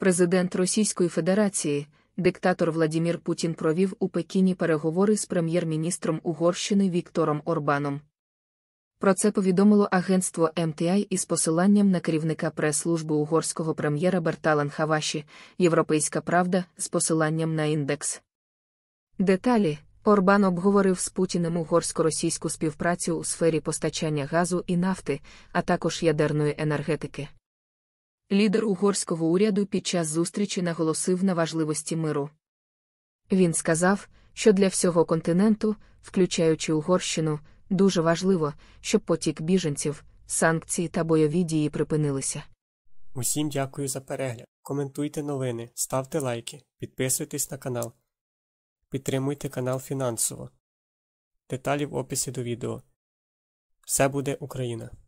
Президент Російської Федерації, диктатор Владимир Путін провів у Пекіні переговори з прем'єр-міністром Угорщини Віктором Орбаном. Про це повідомило агентство МТІ ем із посиланням на керівника прес-служби угорського прем'єра Берталан Хаваші, Європейська Правда з посиланням на індекс. Деталі Орбан обговорив з Путіним угорсько-російську співпрацю у сфері постачання газу і нафти, а також ядерної енергетики. Лідер угорського уряду під час зустрічі наголосив на важливості миру. Він сказав, що для всього континенту, включаючи Угорщину, дуже важливо, щоб потік біженців, санкції та бойові дії припинилися. Усім дякую за перегляд. Коментуйте новини, ставте лайки, підписуйтесь на канал. Підтримуйте канал фінансово. Деталі в описі до відео. Все буде Україна!